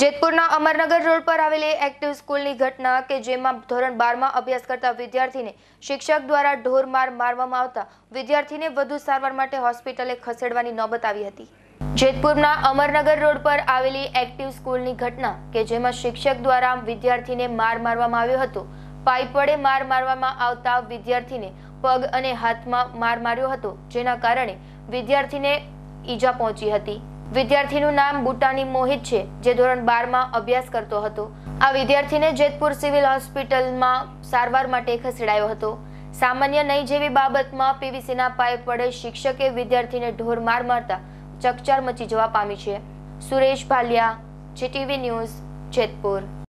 જેતપુરના Amarnagar road પર આવેલી active સ્કૂલની ઘટના કે જેમાં ધોરણ બારમાં અભ્યાસ કરતા વિદ્યાર્થીને શિક્ષક દ્વારા ઢોર માર મારવામાં આવતા વિદ્યાર્થીને વધુ સારવાર માટે હોસ્પિટલે ખસેડવાની નોબત આવી હતી જેતપુરના અમરનગર રોડ પર આવેલી એક્ટિવ સ્કૂલની ઘટના કે જેમાં શિક્ષક દ્વારા વિદ્યાર્થીને માર મારવામાં આવ્યો હતો પાઇપ વડે માર મારવામાં આવતા વિદ્યાર્થીને પગ અને હાથમાં માર માર્યો હતો જેના કારણે વિદ્યાર્થીને ઈજા પહોંચી હતી વિદ્યાર્થીનું નામ બુટાની મોહિત છે જે ધોરણ બારમાં અભ્યાસ કરતો હતો આ વિદ્યાર્થીને જેતપુર સિવિલ હોસ્પિટલમાં સારવાર માટે ખસેડાયો હતો સામાન્ય નહીં જેવી બાબતમાં પીવીસીના પાય પડે શિક્ષકે વિદ્યાર્થીને ઢોર માર મારતા ચકચાર મચી જવા પામી છે સુરેશ ભાલિયા જીટીવી ન્યૂઝ જેતપુર